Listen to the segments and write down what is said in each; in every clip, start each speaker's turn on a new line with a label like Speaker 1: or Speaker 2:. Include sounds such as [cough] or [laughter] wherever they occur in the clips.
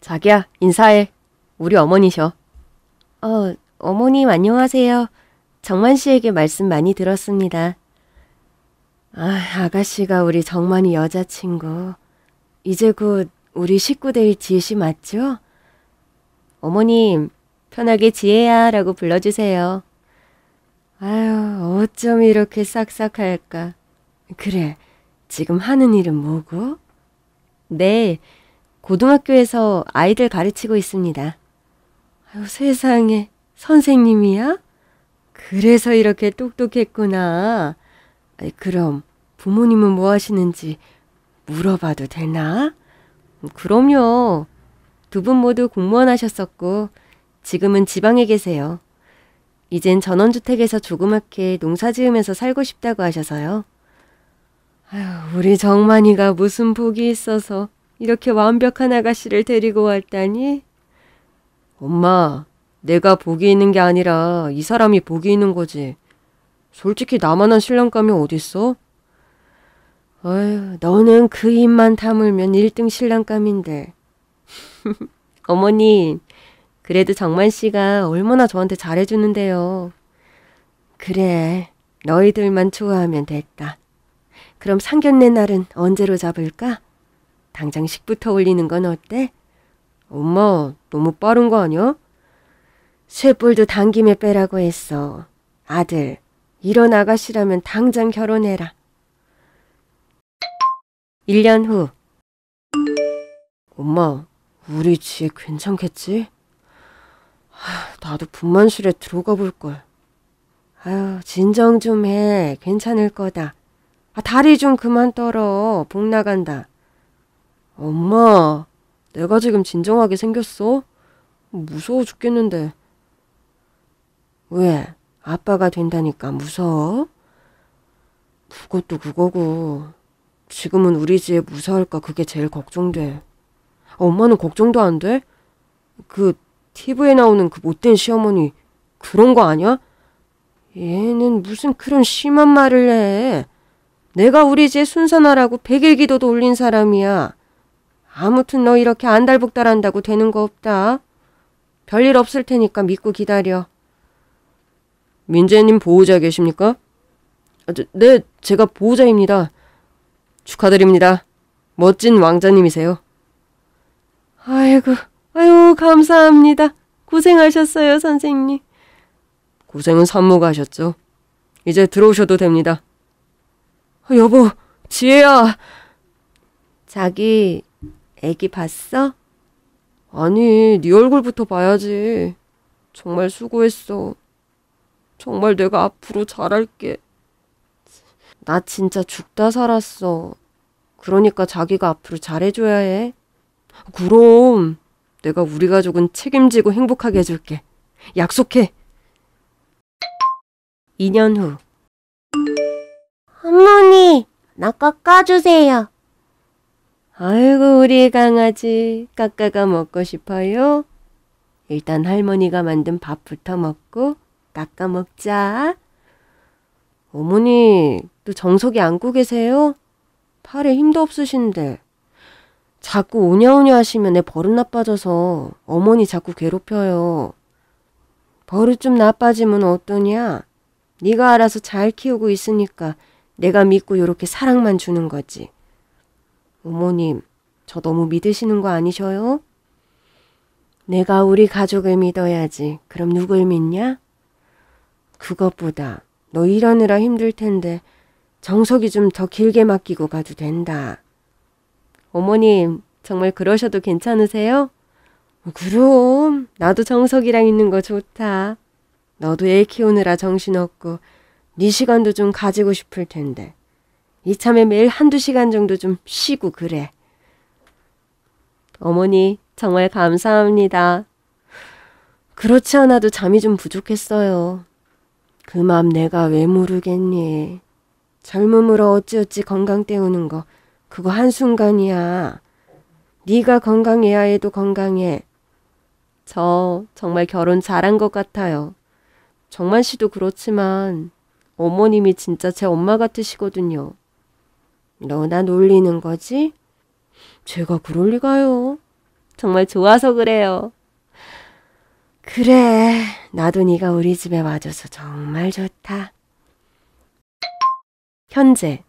Speaker 1: 자기야, 인사해. 우리 어머니셔. 어, 어머님 안녕하세요. 정만 씨에게 말씀 많이 들었습니다. 아, 아가씨가 우리 정만이 여자친구. 이제 곧 우리 식구 될 지혜씨 맞죠? 어머님, 편하게 지혜야 라고 불러주세요. 아유, 어쩜 이렇게 싹싹할까. 그래, 지금 하는 일은 뭐고? 네, 고등학교에서 아이들 가르치고 있습니다. 아유, 세상에, 선생님이야? 그래서 이렇게 똑똑했구나. 아니, 그럼 부모님은 뭐 하시는지 물어봐도 되나? 음, 그럼요. 두 분 모두 공무원 하셨었고, 지금은 지방에 계세요. 이젠 전원주택에서 조그맣게 농사 지으면서 살고 싶다고 하셔서요. 아유, 우리 정만이가 무슨 복이 있어서 이렇게 완벽한 아가씨를 데리고 왔다니? 엄마, 내가 복이 있는 게 아니라 이 사람이 복이 있는 거지. 솔직히 나만한 신랑감이 어딨어? 어휴, 너는 그 입만 다물면 1등 신랑감인데. [laughs] 어머니, 그래도 정만 씨가 얼마나 저한테 잘해주는데요. 그래, 너희들만 좋아하면 됐다. 그럼 상견례 날은 언제로 잡을까? 당장 식부터 올리는 건 어때? 엄마, 너무 빠른 거 아니야? 쇠뿔도 당김에 빼라고 했어. 아들, 이런 아가씨라면 당장 결혼해라. 1년 후. 엄마, 우리 집 괜찮겠지? 하, 나도 분만실에 들어가 볼걸. 아유, 진정 좀 해. 괜찮을 거다. 아, 다리 좀 그만 떨어. 복 나간다. 엄마, 내가 지금 진정하게 생겼어? 무서워 죽겠는데. 왜? 아빠가 된다니까 무서워? 그것도 그거고. 지금은 우리 집에 무서울까 그게 제일 걱정돼. 엄마는 걱정도 안 돼? 그 TV에 나오는 그 못된 시어머니 그런 거 아니야? 얘는 무슨 그런 심한 말을 해. 내가 우리 집에 순산하라고 백일 기도도 올린 사람이야. 아무튼 너 이렇게 안달복달한다고 되는 거 없다. 별일 없을 테니까 믿고 기다려. 민재님 보호자 계십니까? 아, 저, 네, 제가 보호자입니다. 축하드립니다. 멋진 왕자님이세요. 아이고, 아유, 감사합니다. 고생하셨어요, 선생님. 고생은 산모가 하셨죠. 이제 들어오셔도 됩니다. 아, 여보, 지혜야. 자기 애기 봤어? 아니, 네 얼굴부터 봐야지. 정말 수고했어. 정말 내가 앞으로 잘할게. 나 진짜 죽다 살았어. 그러니까 자기가 앞으로 잘해줘야 해. 그럼 내가 우리 가족은 책임지고 행복하게 해줄게. 약속해. 2년 후. 할머니, 나 깎아주세요. 아이고 우리 강아지 까까가 먹고 싶어요. 일단 할머니가 만든 밥부터 먹고 깎아 먹자. 어머니 또 정석이 안고 계세요? 팔에 힘도 없으신데. 자꾸 오냐오냐 하시면 내 버릇 나빠져서 어머니 자꾸 괴롭혀요. 버릇 좀 나빠지면 어떠냐? 네가 알아서 잘 키우고 있으니까 내가 믿고 요렇게 사랑만 주는 거지. 어머님, 저 너무 믿으시는 거 아니셔요? 내가 우리 가족을 믿어야지. 그럼 누굴 믿냐? 그것보다 너 일하느라 힘들 텐데 정석이 좀 더 길게 맡기고 가도 된다. 어머님, 정말 그러셔도 괜찮으세요? 뭐 그럼 나도 정석이랑 있는 거 좋다. 너도 애 키우느라 정신없고 네 시간도 좀 가지고 싶을 텐데 이참에 매일 한두 시간 정도 좀 쉬고 그래. 어머니, 정말 감사합니다. 그렇지 않아도 잠이 좀 부족했어요. 그 맘 내가 왜 모르겠니? 젊음으로 어찌어찌 건강 때우는 거 그거 한순간이야. 네가 건강해야 해도 건강해. 저 정말 결혼 잘한 것 같아요. 정만 씨도 그렇지만 어머님이 진짜 제 엄마 같으시거든요. 너나 놀리는 거지? 제가 그럴 리가요. 정말 좋아서 그래요. 그래, 나도 네가 우리 집에 와줘서 정말 좋다. 현재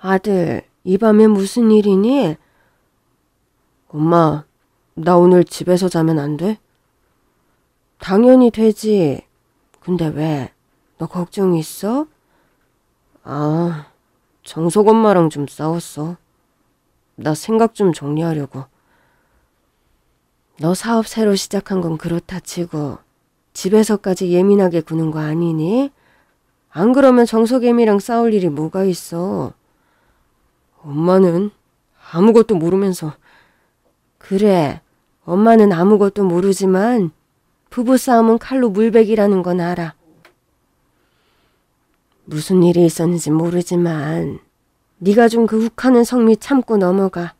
Speaker 1: 아들, 이 밤에 무슨 일이니? 엄마, 나 오늘 집에서 자면 안 돼? 당연히 되지. 근데 왜? 너 걱정 있어? 아, 정석 엄마랑 좀 싸웠어. 나 생각 좀 정리하려고. 너 사업 새로 시작한 건 그렇다 치고 집에서까지 예민하게 구는 거 아니니? 안 그러면 정석애미랑 싸울 일이 뭐가 있어. 엄마는 아무것도 모르면서 그래 엄마는 아무것도 모르지만 부부싸움은 칼로 물베기라는건 알아. 무슨 일이 있었는지 모르지만 네가 좀그 욱하는 성미 참고 넘어가.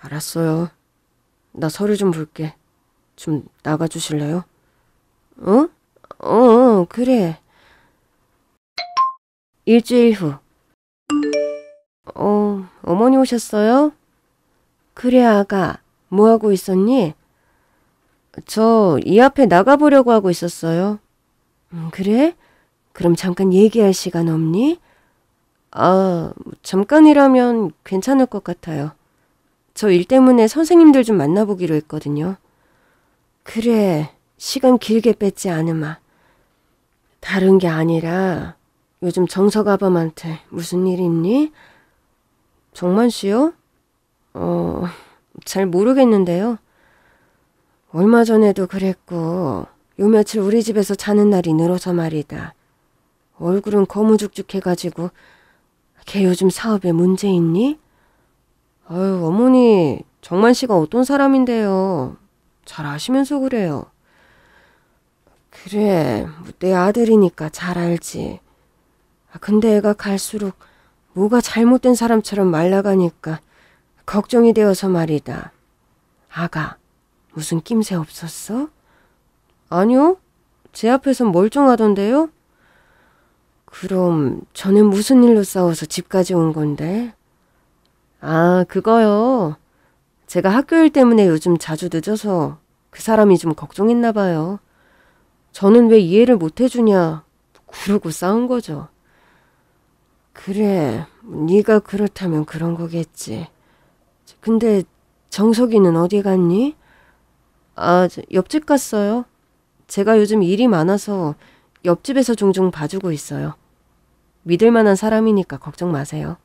Speaker 1: 알았어요. 나 서류 좀 볼게. 좀 나가주실래요? 어? 어? 어, 그래. 일주일 후. 어, 어머니 오셨어요? 그래, 아가. 뭐 하고 있었니? 저 이 앞에 나가보려고 하고 있었어요. 음, 그래? 그럼 잠깐 얘기할 시간 없니? 아, 잠깐이라면 괜찮을 것 같아요. 저 일 때문에 선생님들 좀 만나보기로 했거든요. 그래, 시간 길게 뺏지 않으마. 다른 게 아니라 요즘 정석 아범한테 무슨 일 있니? 정만 씨요? 어, 잘 모르겠는데요. 얼마 전에도 그랬고 요 며칠 우리 집에서 자는 날이 늘어서 말이다. 얼굴은 거무죽죽해가지고 걔 요즘 사업에 문제 있니? 아유 어머니 정만 씨가 어떤 사람인데요. 잘 아시면서 그래요. 그래 뭐 내 아들이니까 잘 알지. 아, 근데 애가 갈수록 뭐가 잘못된 사람처럼 말라가니까 걱정이 되어서 말이다. 아가 무슨 낌새 없었어? 아니요. 제 앞에선 멀쩡하던데요? 그럼 저는 무슨 일로 싸워서 집까지 온 건데? 아, 그거요. 제가 학교일 때문에 요즘 자주 늦어서 그 사람이 좀 걱정했나 봐요. 저는 왜 이해를 못 해주냐 그러고 싸운 거죠. 그래, 네가 그렇다면 그런 거겠지. 근데 정석이는 어디 갔니? 아, 옆집 갔어요. 제가 요즘 일이 많아서 옆집에서 종종 봐주고 있어요. 믿을 만한 사람이니까 걱정 마세요.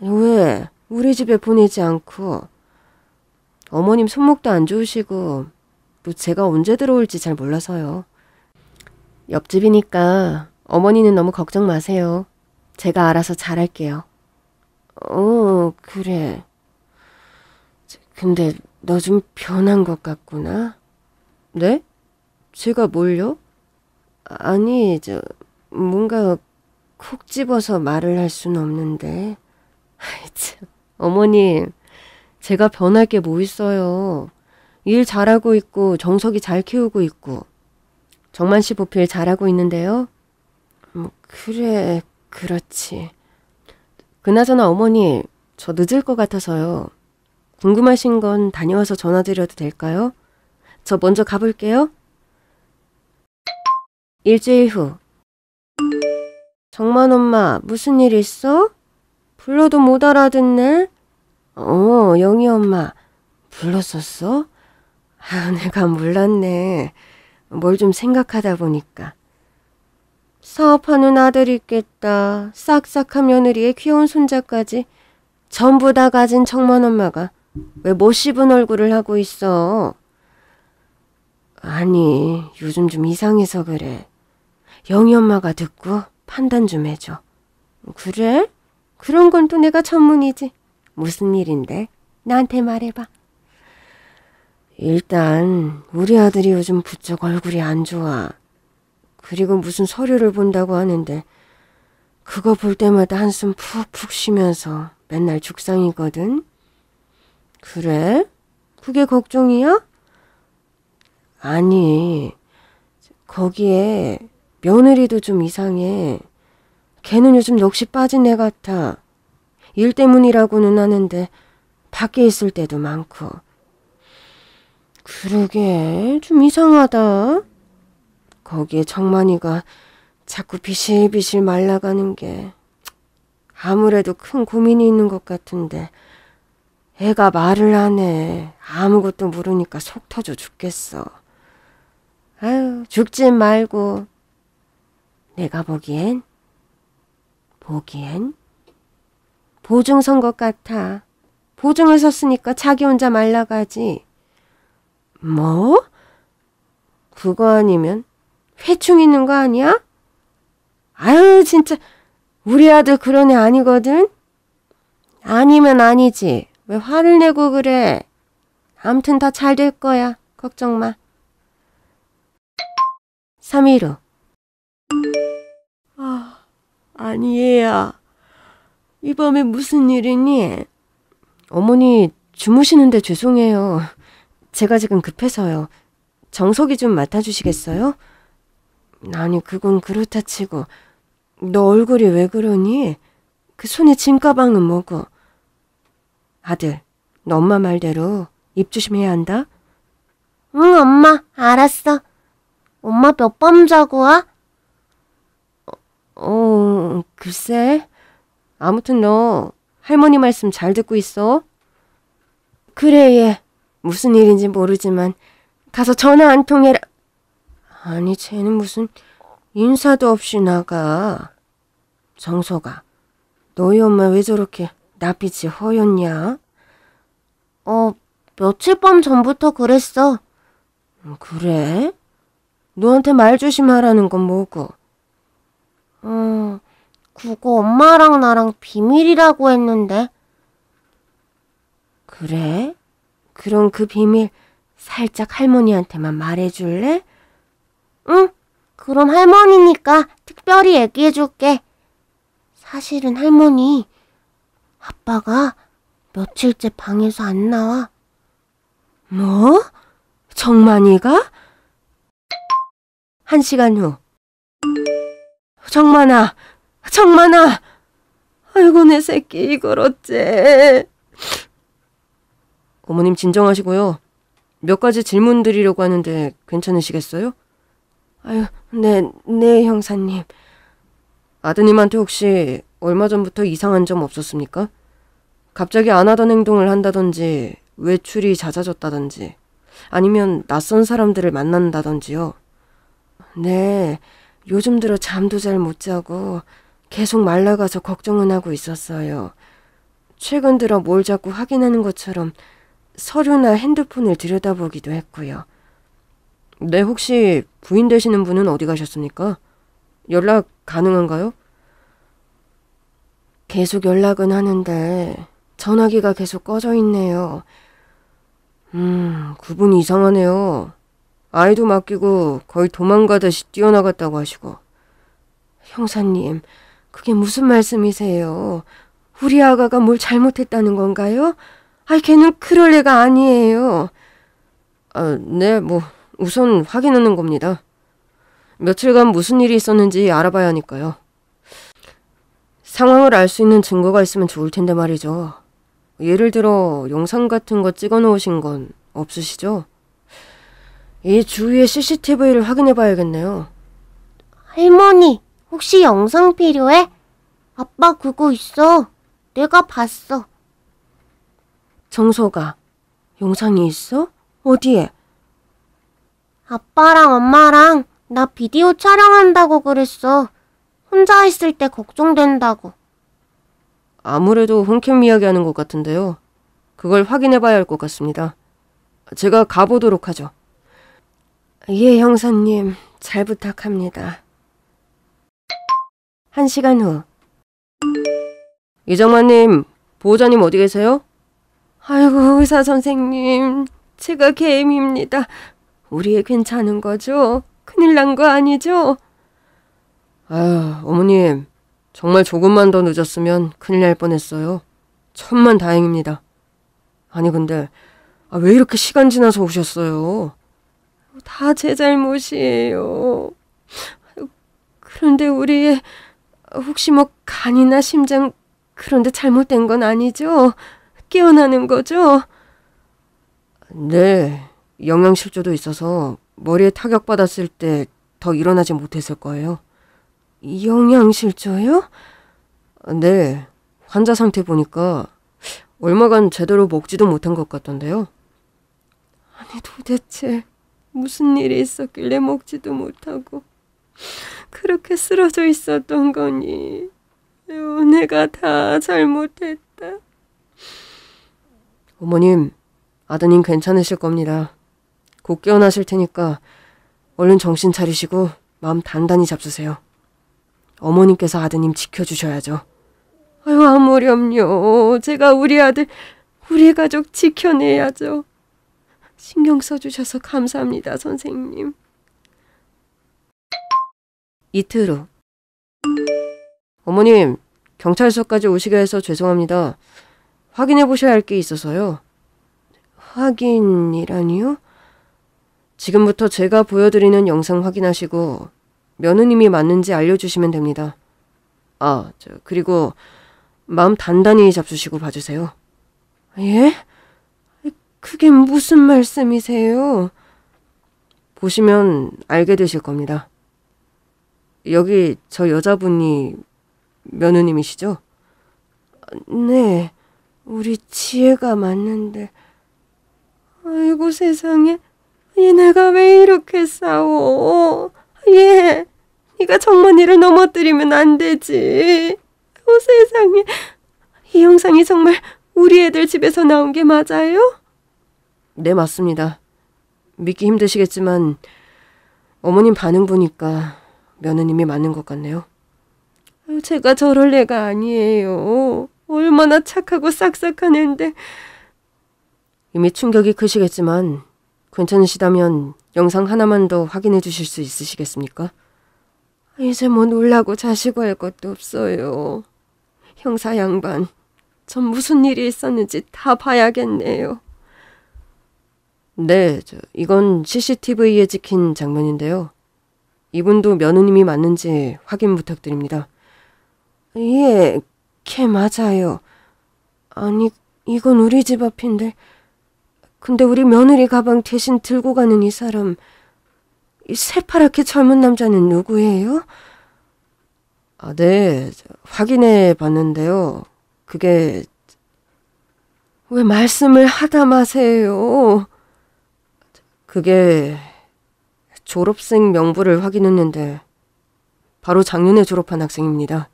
Speaker 1: 왜? 우리 집에 보내지 않고. 어머님 손목도 안 좋으시고, 또 제가 언제 들어올지 잘 몰라서요. 옆집이니까 어머니는 너무 걱정 마세요. 제가 알아서 잘할게요. 어, 그래. 근데 너 좀 변한 것 같구나. 네? 제가 뭘요? 아니, 저, 뭔가 콕 집어서 말을 할 수는 없는데. 참, 어머님, 제가 변할 게 뭐 있어요. 일 잘하고 있고, 정석이 잘 키우고 있고. 정만 씨 보필 잘하고 있는데요. 뭐, 그래, 그렇지. 그나저나 어머니, 저 늦을 것 같아서요. 궁금하신 건 다녀와서 전화드려도 될까요? 저 먼저 가볼게요. 일주일 후. 정만 엄마, 무슨 일 있어? 불러도 못 알아듣네? 어, 영희 엄마. 불렀었어? 아, [laughs] 내가 몰랐네. 뭘 좀 생각하다 보니까. 사업하는 아들이 있겠다. 싹싹한 며느리의 귀여운 손자까지. 전부 다 가진 청만 엄마가 왜 못 씹은 얼굴을 하고 있어? 아니, 요즘 좀 이상해서 그래. 영희 엄마가 듣고 판단 좀 해줘. 그래? 그런 건 또 내가 전문이지. 무슨 일인데? 나한테 말해봐. 일단 우리 아들이 요즘 부쩍 얼굴이 안 좋아. 그리고 무슨 서류를 본다고 하는데 그거 볼 때마다 한숨 푹푹 쉬면서 맨날 죽상이거든. 그래? 그게 걱정이야? 아니, 거기에 며느리도 좀 이상해. 걔는 요즘 역시 빠진 애 같아. 일 때문이라고는 하는데 밖에 있을 때도 많고. 그러게 좀 이상하다. 거기에 정만이가 자꾸 비실비실 말라가는 게 아무래도 큰 고민이 있는 것 같은데 애가 말을 안 해. 아무것도 모르니까 속 터져 죽겠어. 아유, 죽진 말고 내가 보기엔, 보기엔 보증 선 것 같아. 보증을 섰으니까 자기 혼자 말라가지. 뭐? 그거 아니면 회충 있는 거 아니야? 아유 진짜 우리 아들 그런 애 아니거든? 아니면 아니지. 왜 화를 내고 그래. 암튼 다 잘 될 거야. 걱정 마. 3.15 아니, 얘야. 이 밤에 무슨 일이니? 어머니, 주무시는데 죄송해요. 제가 지금 급해서요. 정석이 좀 맡아주시겠어요? 아니, 그건 그렇다 치고. 너 얼굴이 왜 그러니? 그 손에 짐가방은 뭐고? 아들, 너 엄마 말대로 입 조심해야 한다. 응, 엄마, 알았어. 엄마 몇 밤 자고 와? 어, 글쎄. 아무튼 너 할머니 말씀 잘 듣고 있어. 그래, 얘. 예. 무슨 일인지 모르지만 가서 전화 안 통해라. 아니, 쟤는 무슨 인사도 없이 나가. 정서가, 너희 엄마 왜 저렇게 나빛이 허였냐? 어, 며칠 밤 전부터 그랬어. 음, 그래? 너한테 말 조심하라는 건 뭐고? 음, 그거 엄마랑 나랑 비밀이라고 했는데. 그래? 그럼 그 비밀 살짝 할머니한테만 말해줄래? 응, 그럼 할머니니까 특별히 얘기해줄게. 사실은 할머니, 아빠가 며칠째 방에서 안 나와. 뭐? 정만이가? 한 시간 후. 정만아, 정만아. 아이고 내 새끼 이걸 어째. 어머님 진정하시고요. 몇 가지 질문 드리려고 하는데 괜찮으시겠어요? 아유, 네, 네 형사님. 아드님한테 혹시 얼마 전부터 이상한 점 없었습니까? 갑자기 안 하던 행동을 한다든지 외출이 잦아졌다든지 아니면 낯선 사람들을 만난다든지요. 네, 요즘 들어 잠도 잘 못 자고 계속 말라가서 걱정은 하고 있었어요. 최근 들어 뭘 자꾸 확인하는 것처럼 서류나 핸드폰을 들여다보기도 했고요. 네, 혹시 부인 되시는 분은 어디 가셨습니까? 연락 가능한가요? 계속 연락은 하는데 전화기가 계속 꺼져 있네요. 음, 그분이 상하네요 아이도 맡기고 거의 도망가듯이 뛰어나갔다고 하시고 형사님 그게 무슨 말씀이세요? 우리 아가가 뭘 잘못했다는 건가요? 아이 걔는 그럴 애가 아니에요. 아, 네, 뭐 우선 확인하는 겁니다. 며칠간 무슨 일이 있었는지 알아봐야 하니까요. 상황을 알 수 있는 증거가 있으면 좋을 텐데 말이죠. 예를 들어 영상 같은 거 찍어 놓으신 건 없으시죠? 이 주위의 CCTV를 확인해 봐야겠네요. 할머니, 혹시 영상 필요해? 아빠 그거 있어. 내가 봤어. 정서가, 영상이 있어? 어디에? 아빠랑 엄마랑 나 비디오 촬영한다고 그랬어. 혼자 있을 때 걱정된다고. 아무래도 홈캠 이야기하는 것 같은데요. 그걸 확인해 봐야 할 것 같습니다. 제가 가보도록 하죠. 예, 형사님. 잘 부탁합니다. 한 시간 후. 이정만님, 보호자님 어디 계세요? 아이고, 의사 선생님. 제가 개임입니다. 우리 애 괜찮은 거죠? 큰일 난 거 아니죠? 아유, 어머님. 정말 조금만 더 늦었으면 큰일 날 뻔했어요. 천만 다행입니다. 아니, 근데, 아, 왜 이렇게 시간 지나서 오셨어요? 다제 잘못이에요. 그런데 우리 혹시 뭐 간이나 심장 그런데 잘못된 건 아니죠? 깨어나는 거죠? 네, 영양실조도 있어서 머리에 타격받았을 때 더 일어나지 못했을 거예요. 영양실조요? 네, 환자 상태 보니까 얼마간 제대로 먹지도 못한 것 같던데요. 아니 도대체 무슨 일이 있었길래 먹지도 못하고 그렇게 쓰러져 있었던 거니. 내가 다 잘못했다. 어머님, 아드님 괜찮으실 겁니다. 곧 깨어나실 테니까 얼른 정신 차리시고 마음 단단히 잡수세요. 어머님께서 아드님 지켜주셔야죠. 아유, 아무렴요. 제가 우리 아들, 우리 가족 지켜내야죠. 신경 써주셔서 감사합니다, 선생님. 이틀 후. 어머님, 경찰서까지 오시게 해서 죄송합니다. 확인해 보셔야 할 게 있어서요. 확인이라니요? 지금부터 제가 보여드리는 영상 확인하시고 며느님이 맞는지 알려주시면 됩니다. 아, 저 그리고 마음 단단히 잡수시고 봐주세요. 예? 그게 무슨 말씀이세요? 보시면 알게 되실 겁니다. 여기 저 여자분이 며느님이시죠? 네, 우리 지혜가 맞는데. 아이고 세상에, 얘네가 왜 이렇게 싸워? 얘, 예, 네가 정만이를 넘어뜨리면 안 되지. 오 어, 세상에, 이 영상이 정말 우리 애들 집에서 나온 게 맞아요? 네, 맞습니다. 믿기 힘드시겠지만 어머님 반응 보니까 며느님이 맞는 것 같네요. 아, 제가 저럴 애가 아니에요. 얼마나 착하고 싹싹한 애데 이미 충격이 크시겠지만 괜찮으시다면 영상 하나만 더 확인해 주실 수 있으시겠습니까? 아, 이제 뭐 놀라고 자시고 할 것도 없어요. 형사 양반, 전 무슨 일이 있었는지 다 봐야겠네요. 네, 이건 CCTV에 찍힌 장면인데요. 이분도 며느님이 맞는지 확인 부탁드립니다. 예, 걔 맞아요. 아니, 이건 우리 집 앞인데. 근데 우리 며느리 가방 대신 들고 가는 이 사람, 이 새파랗게 젊은 남자는 누구예요? 아, 네, 확인해 봤는데요. 그게, 왜 말씀을 하다 마세요. 그게 졸업생 명부를 확인했는데 바로 작년에 졸업한 학생입니다.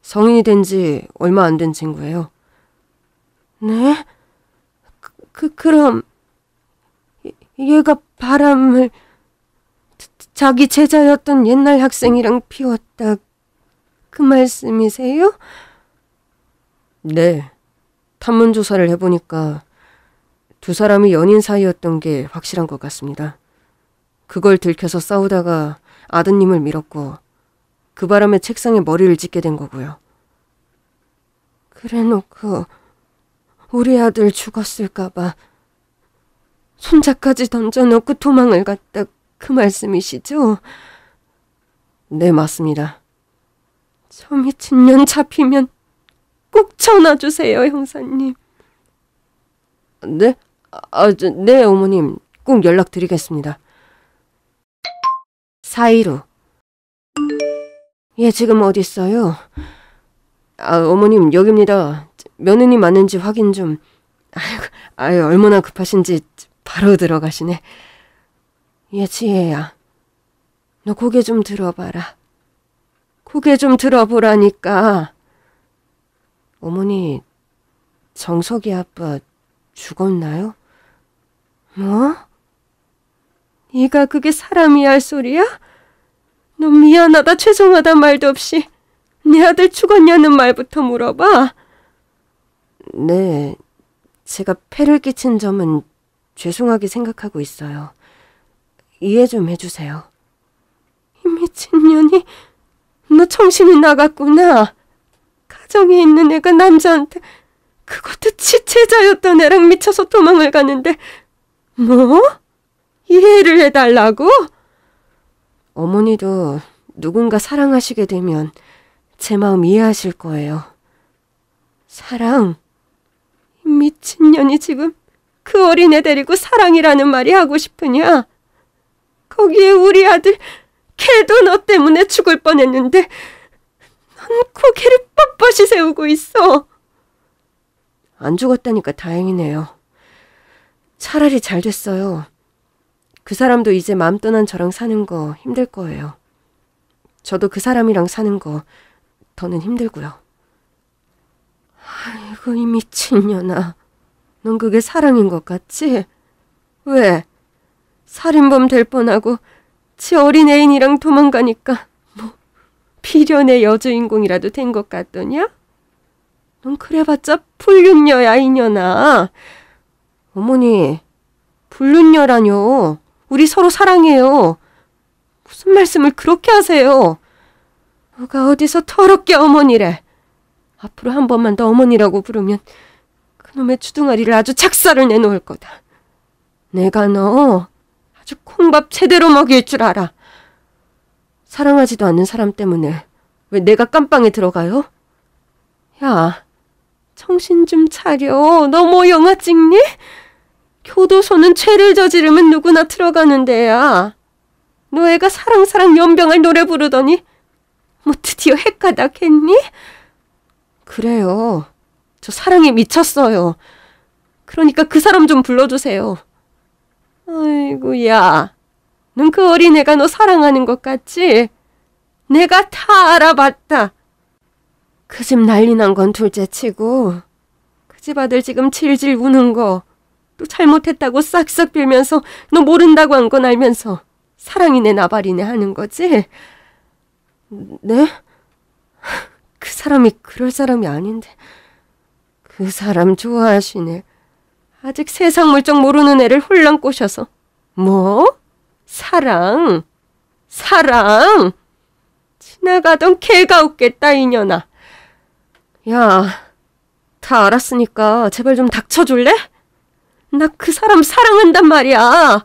Speaker 1: 성인이 된 지 얼마 안 된 친구예요. 네? 그, 그 그럼 얘가 바람을 자기 제자였던 옛날 학생이랑 피웠다 그 말씀이세요? 네. 탐문 조사를 해보니까 두 사람이 연인 사이였던 게 확실한 것 같습니다. 그걸 들켜서 싸우다가 아드님을 밀었고 그 바람에 책상에 머리를 찢게 된 거고요. 그래놓고 우리 아들 죽었을까봐 손자까지 던져놓고 도망을 갔다 그 말씀이시죠? 네, 맞습니다. 저 미친년 잡히면 꼭 전화 주세요, 형사님. 네? 아, 저, 네, 어머님. 꼭 연락드리겠습니다. 사이로. 예, 지금 어디 있어요? 아, 어머님, 여기입니다. 며느리 맞는지 확인 좀. 아유, 아유, 얼마나 급하신지 바로 들어가시네. 예, 지혜야. 너 고개 좀 들어봐라. 고개 좀 들어보라니까. 어머니, 정석이 아빠 죽었나요? 뭐? 네가 그게 사람이 할 소리야? 너 미안하다 죄송하다 말도 없이 네 아들 죽었냐는 말부터 물어봐. 네, 제가 폐를 끼친 점은 죄송하게 생각하고 있어요. 이해 좀 해주세요. 이 미친년이 너 정신이 나갔구나. 가정에 있는 애가 남자한테 그것도 지체자였던 애랑 미쳐서 도망을 가는데 뭐? 이해를 해달라고? 어머니도 누군가 사랑하시게 되면 제 마음 이해하실 거예요. 사랑? 미친년이 지금 그 어린애 데리고 사랑이라는 말이 하고 싶으냐? 거기에 우리 아들 걔도 너 때문에 죽을 뻔했는데 넌 고개를 뻣뻣이 세우고 있어. 안 죽었다니까 다행이네요. 차라리 잘 됐어요. 그 사람도 이제 맘 떠난 저랑 사는 거 힘들 거예요. 저도 그 사람이랑 사는 거 더는 힘들고요. 아이고, 이 미친년아. 넌 그게 사랑인 것 같지? 왜? 살인범 될 뻔하고 지 어린 애인이랑 도망가니까 뭐 비련의 여주인공이라도 된 것 같더냐? 넌 그래봤자 풀륜녀야 이년아. 어머니, 불륜녀라뇨. 우리 서로 사랑해요. 무슨 말씀을 그렇게 하세요? 누가 어디서 더럽게 어머니래. 앞으로 한 번만 더 어머니라고 부르면 그놈의 주둥아리를 아주 착살을 내놓을 거다. 내가 너 아주 콩밥 제대로 먹일 줄 알아. 사랑하지도 않는 사람 때문에 왜 내가 깜빵에 들어가요? 야, 정신 좀 차려. 너 뭐 영화 찍니? 교도소는 죄를 저지르면 누구나 들어가는 데야. 너애가 사랑사랑 연병을 노래 부르더니 뭐 드디어 핵가닥했니? 그래요. 저 사랑에 미쳤어요. 그러니까 그 사람 좀 불러주세요. 아이고 야. 넌 그 어린애가 너 사랑하는 것 같지? 내가 다 알아봤다. 그 집 난리 난 건 둘째치고 그 집 아들 지금 질질 우는 거또 잘못했다고 싹싹 빌면서 너 모른다고 한 건 알면서 사랑이네 나발이네 하는 거지? 네? 그 사람이 그럴 사람이 아닌데 그 사람 좋아하시네. 아직 세상 물정 모르는 애를 홀랑 꼬셔서 뭐? 사랑? 사랑? 지나가던 개가 웃겠다 이년아. 야, 다 알았으니까 제발 좀 닥쳐줄래? 나그 사람 사랑한단 말이야.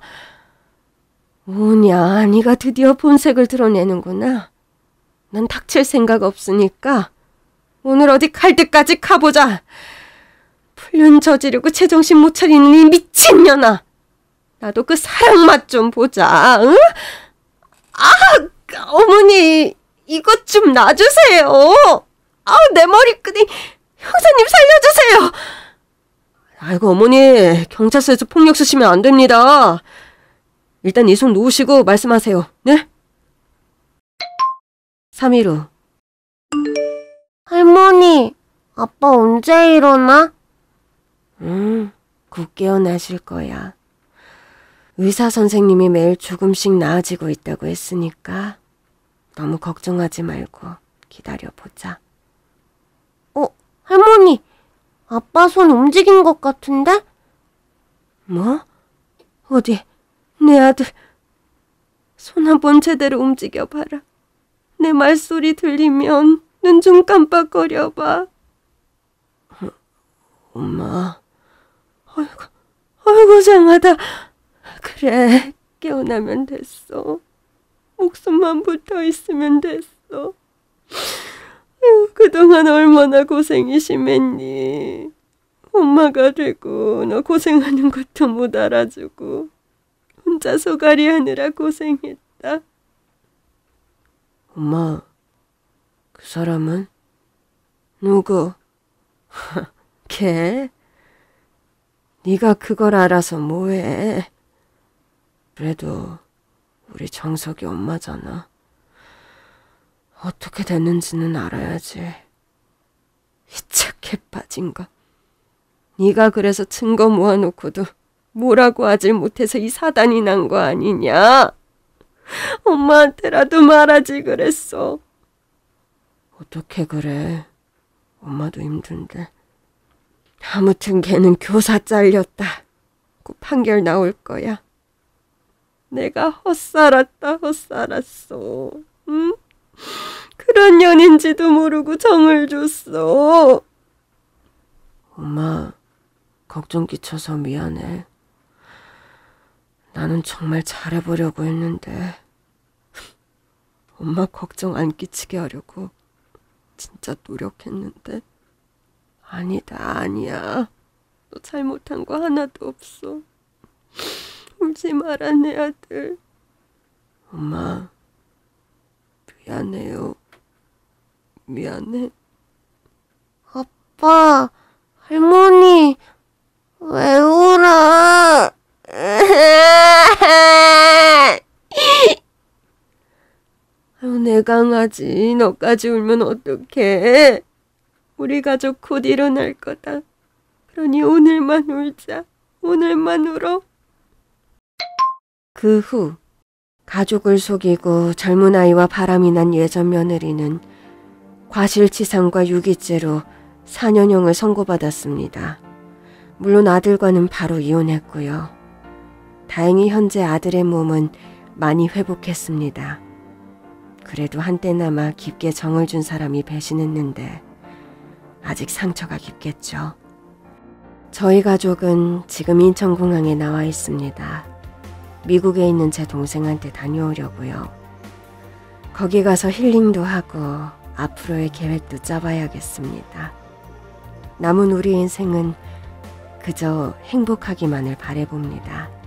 Speaker 1: 오냐, 네가 드디어 본색을 드러내는구나. 난 닥칠 생각 없으니까 오늘 어디 갈 때까지 가보자. 풀륜 저지르고 제정신 못 차리는 이 미친년아. 나도 그 사랑 맛 좀 보자. 응? 아, 어머니 이것 좀 놔주세요. 아, 내머리끄이 형사님 살려주세요. 아이고, 어머니, 경찰서에서 폭력 쓰시면 안 됩니다. 일단 이 손 놓으시고 말씀하세요. 네? 3일 후. 할머니, 아빠 언제 일어나? 응곧 음, 깨어나실 거야. 의사 선생님이 매일 조금씩 나아지고 있다고 했으니까 너무 걱정하지 말고 기다려보자. 어, 할머니! 아빠 손 움직인 것 같은데? 뭐? 어디? 내 아들. 손 한 번 제대로 움직여봐라. 내 말소리 들리면 눈 좀 깜빡거려봐. 어, 엄마. 아이고, 아이고, 장하다. 그래, 깨어나면 됐어. 목숨만 붙어 있으면 됐어. 그동안 얼마나 고생이 심했니. 엄마가 되고 너 고생하는 것도 못 알아주고 혼자 소가리 하느라 고생했다. 엄마, 그 사람은? 누구? [laughs] 걔? 네가 그걸 알아서 뭐해? 그래도 우리 정석이 엄마잖아. 어떻게 됐는지는 알아야지. 이착해 빠진 거. 네가 그래서 증거 모아놓고도 뭐라고 하질 못해서 이 사단이 난 거 아니냐? 엄마한테라도 말하지 그랬어. 어떻게 그래? 엄마도 힘든데. 아무튼 걔는 교사 잘렸다. 곧 판결 나올 거야. 내가 헛살았다, 헛살았어. 응? 그런 년인지도 모르고 정을 줬어. 엄마, 걱정 끼쳐서 미안해. 나는 정말 잘해보려고 했는데, 엄마 걱정 안 끼치게 하려고 진짜 노력했는데, 아니다, 아니야. 너 잘못한 거 하나도 없어. 울지 마라, 내 아들. 엄마, 미안해요. 미안해. 아빠, 할머니, 왜 울어? 아유, 내 강아지, 너까지 울면 어떡해. 우리 가족 곧 일어날 거다. 그러니 오늘만 울자. 오늘만 울어. 그 후, 가족을 속이고 젊은 아이와 바람이 난 예전 며느리는 과실치상과 유기죄로 4년형을 선고받았습니다. 물론 아들과는 바로 이혼했고요. 다행히 현재 아들의 몸은 많이 회복했습니다. 그래도 한때나마 깊게 정을 준 사람이 배신했는데 아직 상처가 깊겠죠. 저희 가족은 지금 인천공항에 나와 있습니다. 미국에 있는 제 동생한테 다녀오려고요. 거기 가서 힐링도 하고 앞으로의 계획도 짜봐야겠습니다. 남은 우리 인생은 그저 행복하기만을 바래봅니다.